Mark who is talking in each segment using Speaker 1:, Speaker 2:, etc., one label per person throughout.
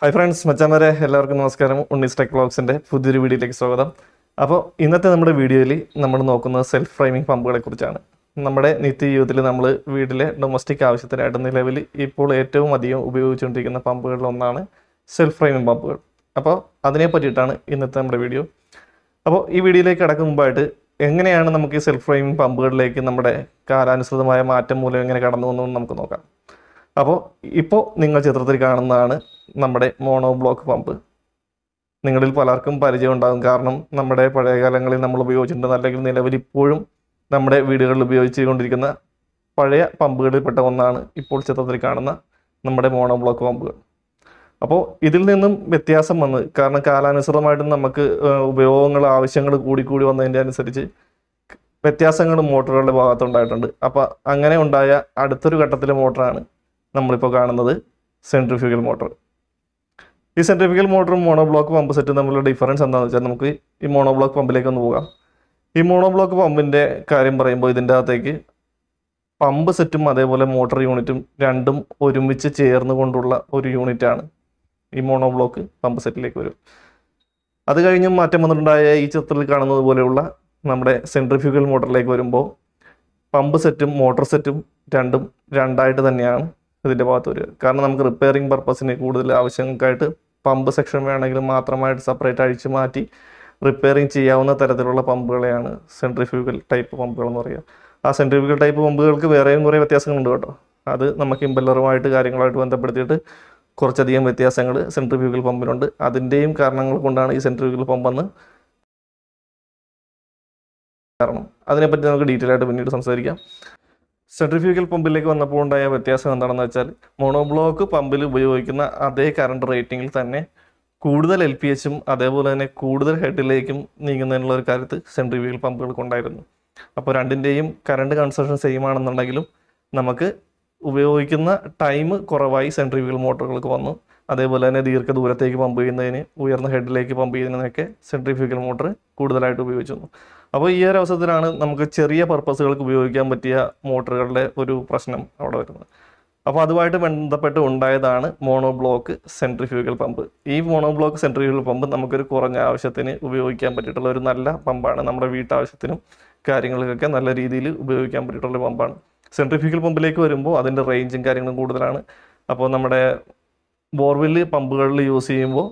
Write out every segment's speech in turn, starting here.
Speaker 1: hi friends മച്ചാമാരെ എല്ലാവർക്കും നമസ്കാരം ഉണ്ണീസ് ടെക് ബ്ലോഗ്സിൻ്റെ പുതിയൊരു വീഡിയോയിലേക്ക് സ്വാഗതം അപ്പോൾ ഇന്നത്തെ നമ്മുടെ വീഡിയോയിൽ നമ്മൾ നോക്കുന്നത് സെൽഫ് ഫ്രെയിമിംഗ് പമ്പുകളെ കുറിച്ചാണ് നമ്മുടെ നിത്യജീവിതത്തിൽ നമ്മൾ വീട്ടിലെ ഡൊമസ്റ്റിക് ആവശ്യത്തിനായിട്ട് നിലവിൽ ഇപ്പോൾ ഏറ്റവും അധികം ഉപയോഗിച്ചുകൊണ്ടിരിക്കുന്ന പമ്പുകളിൽ ഒന്നാണ് സെൽഫ് ഫ്രെയിമിംഗ് പമ്പുകൾ അപ്പോൾ അതിനെ പറ്റിയിട്ടാണ് ഇന്നത്തെ നമ്മുടെ വീഡിയോ അപ്പോൾ ഈ വീഡിയോയിലേക്ക് കടക്കും മുമ്പായിട്ട് എങ്ങനെയാണ് നമുക്ക് ഈ സെൽഫ് ഫ്രെയിമിംഗ് പമ്പുകളിലേക്ക് നമ്മുടെ കാലാനുസൃതമായ മാറ്റം മൂലം എങ്ങനെ കടന്നു വന്നു നമുക്ക് നോക്കാം അപ്പോൾ ഇപ്പോൾ നിങ്ങൾ ചിത്രത്തിൽ കാണുന്നതാണ് നമ്മുടെ മോണോ ബ്ലോക്ക് പമ്പ് നിങ്ങളിൽ പലർക്കും പരിചയം ഉണ്ടാകും കാരണം നമ്മുടെ പഴയ കാലങ്ങളിൽ നമ്മൾ ഉപയോഗിച്ചിട്ടുണ്ട് അല്ലെങ്കിൽ നിലവിൽ ഇപ്പോഴും നമ്മുടെ വീടുകളിൽ ഉപയോഗിച്ചുകൊണ്ടിരിക്കുന്ന പഴയ പമ്പുകളിൽപ്പെട്ട ഒന്നാണ് ഇപ്പോൾ ചിത്രത്തിൽ കാണുന്ന നമ്മുടെ മോണോ ബ്ലോക്ക് പമ്പുകൾ അപ്പോൾ ഇതിൽ നിന്നും വ്യത്യാസം വന്ന് കാരണം കാലാനുസൃതമായിട്ടും നമുക്ക് ഉപയോഗങ്ങൾ ആവശ്യങ്ങൾ കൂടിക്കൂടി വന്നതിൻ്റെ അനുസരിച്ച് വ്യത്യാസങ്ങളും മോട്ടോറുകളുടെ ഭാഗത്തുണ്ടായിട്ടുണ്ട് അപ്പോൾ അങ്ങനെ ഉണ്ടായ അടുത്തൊരു ഘട്ടത്തിലെ മോട്ടറാണ് നമ്മളിപ്പോൾ കാണുന്നത് സെൻട്രിഫ്യൂഗൽ മോട്ടോർ ഈ സെൻട്രിഫ്യൂഗൽ മോട്ടറും മോണോബ്ലോക്ക് പമ്പ് സെറ്റും തമ്മിലുള്ള ഡിഫറൻസ് എന്താണെന്ന് വെച്ചാൽ നമുക്ക് ഈ മോണോബ്ലോക്ക് പമ്പിലേക്ക് ഒന്ന് പോകാം ഈ മോണോബ്ലോക്ക് പമ്പിൻ്റെ കാര്യം പറയുമ്പോൾ ഇതിൻ്റെ അകത്തേക്ക് പമ്പ് സെറ്റും അതേപോലെ മോട്ടോർ യൂണിറ്റും രണ്ടും ഒരുമിച്ച് ചേർന്ന് കൊണ്ടുള്ള ഒരു യൂണിറ്റാണ് ഈ മോണോബ്ലോക്ക് പമ്പ് സെറ്റിലേക്ക് വരും അത് കഴിഞ്ഞ് മാറ്റം വന്നിട്ടുണ്ടായ ഈ ചിത്രത്തിൽ കാണുന്നത് പോലെയുള്ള നമ്മുടെ സെൻട്രിഫ്യൂഗൽ മോട്ടറിലേക്ക് വരുമ്പോൾ പമ്പ് സെറ്റും മോട്ടോർ സെറ്റും രണ്ടും രണ്ടായിട്ട് തന്നെയാണ് ഇതിൻ്റെ ഭാഗത്തൊരു കാരണം നമുക്ക് റിപ്പയറിംഗ് പർപ്പസിന് കൂടുതൽ ആവശ്യങ്ങൾക്കായിട്ട് പമ്പ് സെക്ഷൻ വേണമെങ്കിൽ മാത്രമായിട്ട് സെപ്പറേറ്റ് അഴിച്ചു മാറ്റി റിപ്പയറിംഗ് ചെയ്യാവുന്ന തരത്തിലുള്ള പമ്പുകളെയാണ് സെൻട്രിഫ്യൂഗൽ ടൈപ്പ് പമ്പുകൾ എന്ന് പറയുക ആ സെൻട്രിഫ്യൂഗൽ ടൈപ്പ് പമ്പുകൾക്ക് വേറെയും കുറേ വ്യത്യാസങ്ങളുണ്ട് കേട്ടോ അത് നമുക്ക് ഇമ്പല്ലറുമായിട്ട് കാര്യങ്ങളായിട്ട് ബന്ധപ്പെടുത്തിയിട്ട് കുറച്ചധികം വ്യത്യാസങ്ങൾ സെൻട്രിഫ്യൂഗൽ പമ്പിനുണ്ട് അതിൻ്റെയും കാരണങ്ങൾ കൊണ്ടാണ് ഈ സെൻട്രിഫ്യൂഗൽ പമ്പെന്ന് കാരണം അതിനെപ്പറ്റി നമുക്ക് ഡീറ്റെയിൽ ആയിട്ട് പിന്നീട് സംസാരിക്കാം സെൻട്രിഫ്യൂഗൽ പമ്പിലേക്ക് വന്നപ്പോൾ ഉണ്ടായ വ്യത്യാസം എന്താണെന്ന് വെച്ചാൽ മോണോബ്ലോക്ക് പമ്പിൽ ഉപയോഗിക്കുന്ന അതേ കറണ്ട് റേറ്റിംഗിൽ തന്നെ കൂടുതൽ എൽ പി എച്ചും അതേപോലെ തന്നെ കൂടുതൽ ഹെഡിലേക്കും നീങ്ങുന്നതിനുള്ള ഒരു കാര്യത്ത് സെൻട്രിഫ്യൂഗൽ പമ്പുകൾക്കുണ്ടായിരുന്നു അപ്പോൾ രണ്ടിൻ്റെയും കറണ്ട് കൺസപ്ഷൻ സെയിം ആണെന്നുണ്ടെങ്കിലും നമുക്ക് ഉപയോഗിക്കുന്ന ടൈം കുറവായി സെൻട്രിഫ്യൂഗൽ മോട്ടോറുകൾക്ക് വന്നു അതേപോലെ തന്നെ ദീർഘദൂരത്തേക്ക് പമ്പ് ചെയ്യുന്നതിന് ഉയർന്ന ഹെഡിലേക്ക് പമ്പ് ചെയ്യുന്നതിനൊക്കെ സെൻട്രിഫ്യൂഗൽ മോട്ടർ കൂടുതലായിട്ട് ഉപയോഗിച്ചു അപ്പോൾ ഈ ഒരു അവസരത്തിലാണ് നമുക്ക് ചെറിയ പർപ്പസുകൾക്ക് ഉപയോഗിക്കാൻ പറ്റിയ മോട്ടറുകളുടെ ഒരു പ്രശ്നം അവിടെ വരുന്നത് അപ്പോൾ അതുമായിട്ട് ബന്ധപ്പെട്ട് ഉണ്ടായതാണ് മോണോ ബ്ലോക്ക് സെൻട്രിഫ്യൂഗൽ പമ്പ് ഈ മോണോ ബ്ലോക്ക് സെൻട്രിഫ്യൂഗൽ പമ്പ് നമുക്കൊരു കുറഞ്ഞ ആവശ്യത്തിന് ഉപയോഗിക്കാൻ പറ്റിയിട്ടുള്ള ഒരു നല്ല പമ്പാണ് നമ്മുടെ വീട്ടാവശ്യത്തിനും കാര്യങ്ങൾക്കൊക്കെ നല്ല രീതിയിൽ ഉപയോഗിക്കാൻ പറ്റിയിട്ടുള്ള പമ്പാണ് സെൻട്രിഫ്യൂഗൽ പമ്പിലേക്ക് വരുമ്പോൾ അതിൻ്റെ റേഞ്ചും കാര്യങ്ങളും കൂടുതലാണ് അപ്പോൾ നമ്മുടെ ബോർവെൽ പമ്പുകളിൽ യൂസ് ചെയ്യുമ്പോൾ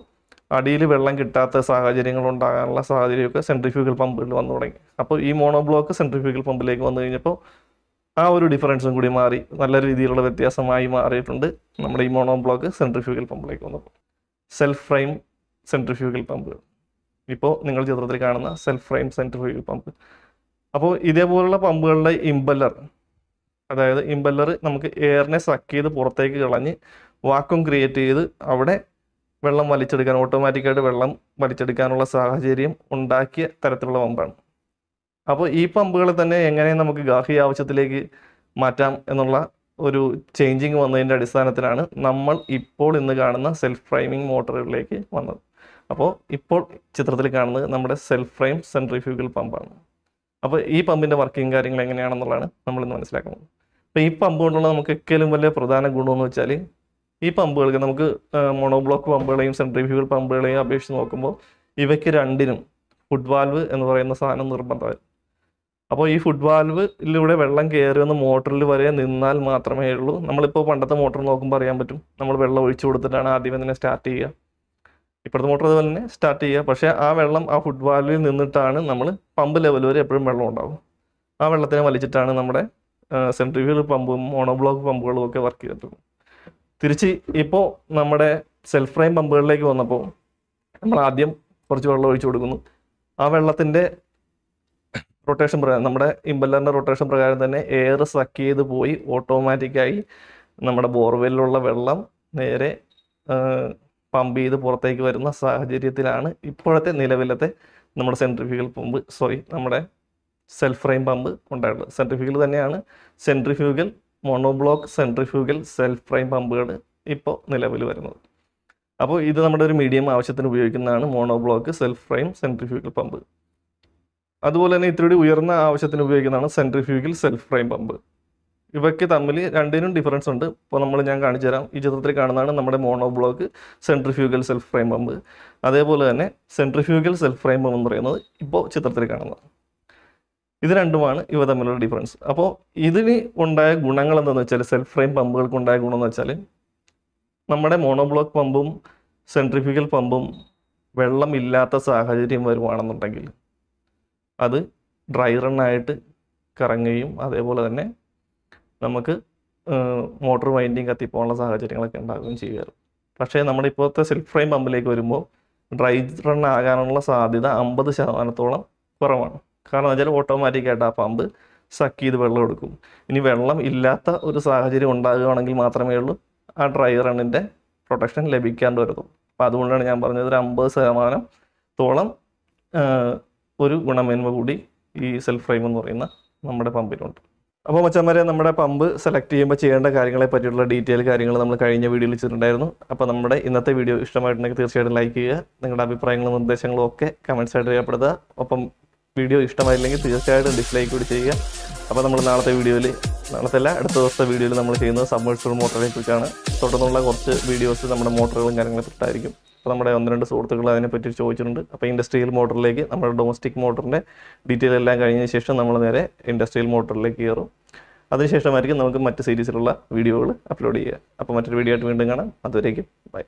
Speaker 1: അടിയിൽ വെള്ളം കിട്ടാത്ത സാഹചര്യങ്ങൾ ഉണ്ടാകാനുള്ള സാഹചര്യമൊക്കെ സെൻട്രിഫ്യൂഗൽ പമ്പിൽ വന്നു തുടങ്ങി അപ്പോൾ ഈ മോണോ ബ്ലോക്ക് സെൻട്രിഫ്യൂഗൽ പമ്പിലേക്ക് വന്നു കഴിഞ്ഞപ്പോൾ ആ ഒരു ഡിഫറൻസും കൂടി മാറി നല്ല രീതിയിലുള്ള വ്യത്യാസമായി മാറിയിട്ടുണ്ട് നമ്മുടെ ഈ മോണോ ബ്ലോക്ക് സെൻട്രിഫ്യൂഗൽ പമ്പിലേക്ക് വന്നപ്പോൾ സെൽഫ് ഫ്രെയിം സെൻട്രിഫ്യൂഗൽ പമ്പുകൾ ഇപ്പോൾ നിങ്ങൾ ചിത്രത്തിൽ കാണുന്ന സെൽഫ് ഫ്രെയിം സെൻട്രിഫ്യൂഗൽ പമ്പ് അപ്പോൾ ഇതേപോലുള്ള പമ്പുകളുടെ ഇമ്പല്ലർ അതായത് ഇമ്പല്ലർ നമുക്ക് എയറിനെ സക്ക് ചെയ്ത് പുറത്തേക്ക് കളഞ്ഞ് വാക്വം ക്രിയേറ്റ് ചെയ്ത് അവിടെ വെള്ളം വലിച്ചെടുക്കാൻ ഓട്ടോമാറ്റിക്കായിട്ട് വെള്ളം വലിച്ചെടുക്കാനുള്ള സാഹചര്യം ഉണ്ടാക്കിയ തരത്തിലുള്ള പമ്പാണ് അപ്പോൾ ഈ പമ്പുകളെ തന്നെ എങ്ങനെ നമുക്ക് ഗാഹി ആവശ്യത്തിലേക്ക് മാറ്റാം എന്നുള്ള ഒരു ചേഞ്ചിങ് വന്നതിൻ്റെ അടിസ്ഥാനത്തിലാണ് നമ്മൾ ഇപ്പോൾ ഇന്ന് കാണുന്ന സെൽഫ് ഫ്രൈമിംഗ് മോട്ടറുകളിലേക്ക് വന്നത് അപ്പോൾ ഇപ്പോൾ ചിത്രത്തിൽ കാണുന്നത് നമ്മുടെ സെൽഫ് ഫ്രൈം സെൻട്രിഫ്യൂഗൽ പമ്പാണ് അപ്പോൾ ഈ പമ്പിൻ്റെ വർക്കിംഗ് കാര്യങ്ങൾ എങ്ങനെയാണെന്നുള്ളതാണ് നമ്മളിന്ന് മനസ്സിലാക്കുന്നത് അപ്പോൾ ഈ പമ്പ് കൊണ്ടുള്ള നമുക്ക് ഏറ്റവും വലിയ പ്രധാന ഗുണമെന്ന് വെച്ചാൽ ഈ പമ്പുകൾക്ക് നമുക്ക് മോണോബ്ലോക്ക് പമ്പുകളെയും സെൻട്രിഫ്യൂഗൽ പമ്പുകളെയും അപേക്ഷിച്ച് നോക്കുമ്പോൾ ഇവയ്ക്ക് രണ്ടിനും ഫുഡ് വാൽവ് എന്ന് പറയുന്ന സാധനം നിർബന്ധമായി അപ്പോൾ ഈ ഫുഡ് വാൽവിലൂടെ വെള്ളം കയറുമെന്ന് മോട്ടറിൽ വരെ നിന്നാൽ മാത്രമേ ഉള്ളൂ നമ്മളിപ്പോൾ പണ്ടത്തെ മോട്ടർ നോക്കുമ്പോൾ അറിയാൻ പറ്റും നമ്മൾ വെള്ളം ഒഴിച്ചു കൊടുത്തിട്ടാണ് ആദ്യമേ തന്നെ സ്റ്റാർട്ട് ചെയ്യുക ഇപ്പോഴത്തെ മോട്ടർ അതുപോലെ തന്നെ സ്റ്റാർട്ട് ചെയ്യുക പക്ഷേ ആ വെള്ളം ആ ഫുഡ് വാൽവിൽ നിന്നിട്ടാണ് നമ്മൾ പമ്പ് ലെവൽ വരെ എപ്പോഴും വെള്ളം ഉണ്ടാകും ആ വെള്ളത്തിനെ വലിച്ചിട്ടാണ് നമ്മുടെ സെൻട്രിഫ്യൂഗൽ പമ്പും മോണോബ്ലോക്ക് പമ്പുകളും ഒക്കെ വർക്ക് ചെയ്തിട്ടുള്ളത് തിരിച്ച് ഇപ്പോൾ നമ്മുടെ സെൽഫ് ഫ്രെയിം പമ്പുകളിലേക്ക് വന്നപ്പോൾ നമ്മൾ ആദ്യം കുറച്ച് വെള്ളം ഒഴിച്ചു കൊടുക്കുന്നു ആ വെള്ളത്തിൻ്റെ റൊട്ടേഷൻ പ്രകാരം നമ്മുടെ ഇമ്പല്ലറിൻ്റെ റൊട്ടേഷൻ പ്രകാരം തന്നെ എയർ സക്ക് ചെയ്ത് പോയി ഓട്ടോമാറ്റിക്കായി നമ്മുടെ ബോർവെല്ലിലുള്ള വെള്ളം നേരെ പമ്പ് ചെയ്ത് പുറത്തേക്ക് വരുന്ന സാഹചര്യത്തിലാണ് ഇപ്പോഴത്തെ നിലവിലത്തെ നമ്മുടെ സെൻട്രിഫ്യൂഗൽ പമ്പ് സോറി നമ്മുടെ സെൽഫ് ഫ്രെയിം പമ്പ് ഉണ്ടായിട്ടുള്ളത് സെൻട്രിഫ്യൂഗൽ തന്നെയാണ് centrifugal monoblock centrifugal self prime പമ്പുകൾ ഇപ്പോൾ നിലവിൽ വരുന്നത് അപ്പോൾ ഇത് നമ്മുടെ ഒരു മീഡിയം ആവശ്യത്തിന് ഉപയോഗിക്കുന്നതാണ് monoblock self prime centrifugal pump അതുപോലെ തന്നെ ഇത്തിരി ഉയർന്ന ആവശ്യത്തിന് ഉപയോഗിക്കുന്നതാണ് സെൻട്രിഫ്യൂഗൽ സെൽഫ് ഫ്രെയിം പമ്പ് ഇവയ്ക്ക് തമ്മിൽ രണ്ടിനും ഡിഫറൻസ് ഉണ്ട് ഇപ്പോൾ നമ്മൾ ഞാൻ കാണിച്ചു തരാം ഈ ചിത്രത്തിൽ കാണുന്നതാണ് നമ്മുടെ monoblock centrifugal self prime pump അതേപോലെ തന്നെ സെൻട്രിഫ്യൂഗൽ സെൽഫ് ഫ്രെയിം പമ്പ് എന്ന് പറയുന്നത് ഇപ്പോൾ ചിത്രത്തിൽ കാണുന്നതാണ് ഇത് രണ്ടുമാണ് ഇവ തമ്മിലുള്ള ഡിഫറൻസ് അപ്പോൾ ഇതിന് ഉണ്ടായ ഗുണങ്ങൾ എന്താണെന്ന് വെച്ചാൽ സെൽഫ് ഫ്രെയിം പമ്പുകൾക്ക് ഉണ്ടായ ഗുണം എന്ന് വെച്ചാൽ നമ്മുടെ മോണോബ്ലോക്ക് പമ്പും സെൻട്രിഫ്യൂഗൽ പമ്പും വെള്ളം ഇല്ലാത്ത സാഹചര്യം വരുവാണെന്നുണ്ടെങ്കിൽ അത് ഡ്രൈ റണ്ണായിട്ട് കറങ്ങുകയും അതേപോലെ തന്നെ നമുക്ക് മോട്ടോർ വൈൻഡിങ് കത്തിപ്പോകാനുള്ള സാഹചര്യങ്ങളൊക്കെ ഉണ്ടാകുകയും ചെയ്യുമായിരുന്നു പക്ഷേ നമ്മുടെ ഇപ്പോഴത്തെ സെൽഫ് ഫ്രെയിം പമ്പിലേക്ക് വരുമ്പോൾ ഡ്രൈ റൺ ആകാനുള്ള സാധ്യത അമ്പത് ശതമാനത്തോളം കുറവാണ് കാരണം വെച്ചാൽ ഓട്ടോമാറ്റിക്കായിട്ട് ആ പമ്പ് സക്ക് ചെയ്ത് വെള്ളം എടുക്കും ഇനി വെള്ളം ഇല്ലാത്ത ഒരു സാഹചര്യം ഉണ്ടാകുകയാണെങ്കിൽ മാത്രമേ ഉള്ളൂ ആ ഡ്രൈ റണ്ണിൻ്റെ പ്രൊട്ടക്ഷൻ ലഭിക്കാണ്ട് വരുന്നു അപ്പോൾ അതുകൊണ്ടാണ് ഞാൻ പറഞ്ഞത് ഒരു അമ്പത് ശതമാനം തോളം ഒരു ഗുണമേന്മ കൂടി ഈ സെൽഫ് ഫ്രെയിം എന്ന് പറയുന്ന നമ്മുടെ പമ്പിലുണ്ട് അപ്പോൾ മച്ചന്മാരെ നമ്മുടെ പമ്പ് സെലക്ട് ചെയ്യുമ്പോൾ ചെയ്യേണ്ട കാര്യങ്ങളെ പറ്റിയുള്ള ഡീറ്റെയിൽ കാര്യങ്ങൾ നമ്മൾ കഴിഞ്ഞ വീഡിയോയിൽ ചെയ്തിട്ടുണ്ടായിരുന്നു അപ്പോൾ നമ്മുടെ ഇന്നത്തെ വീഡിയോ ഇഷ്ടമായിട്ടുണ്ടെങ്കിൽ തീർച്ചയായിട്ടും ലൈക്ക് ചെയ്യുക നിങ്ങളുടെ അഭിപ്രായങ്ങളും നിർദ്ദേശങ്ങളും ഒക്കെ കമൻസായിട്ട് രേഖപ്പെടുത്തുക ഒപ്പം വീഡിയോ ഇഷ്ടമായില്ലെങ്കിൽ തീർച്ചയായിട്ടും ഡിസ്ലൈക്ക് കൂടി ചെയ്യുക അപ്പോൾ നമ്മൾ നാളത്തെ വീഡിയോയിൽ നാളത്തെ അല്ല അടുത്ത ദിവസത്തെ വീഡിയോയിൽ നമ്മൾ ചെയ്യുന്നത് സബ്മേഴ്സബിൾ മോട്ടറിനെ കുറിച്ചാണ് തുടർന്നുള്ള കുറച്ച് വീഡിയോസ് നമ്മുടെ മോട്ടറുകളും കാര്യങ്ങളും തൊട്ടായിരിക്കും അപ്പോൾ നമ്മുടെ ഒന്ന് രണ്ട് സുഹൃത്തുക്കൾ അതിനെപ്പറ്റി ചോദിച്ചിട്ടുണ്ട് അപ്പോൾ ഇൻഡസ്ട്രിയൽ മോട്ടറിലേക്ക് നമ്മുടെ ഡൊമസ്റ്റിക് മോട്ടറിൻ്റെ ഡീറ്റെയിൽ എല്ലാം കഴിഞ്ഞ ശേഷം നമ്മൾ നേരെ ഇൻഡസ്ട്രിയൽ മോട്ടറിലേക്ക് കയറും അതിനുശേഷമായിരിക്കും നമുക്ക് മറ്റ് സീരീസിലുള്ള വീഡിയോകൾ അപ്ലോഡ് ചെയ്യുക അപ്പോൾ മറ്റൊരു വീഡിയോ ആയിട്ട് വീണ്ടും കാണാം അതുവരേക്കും ബൈ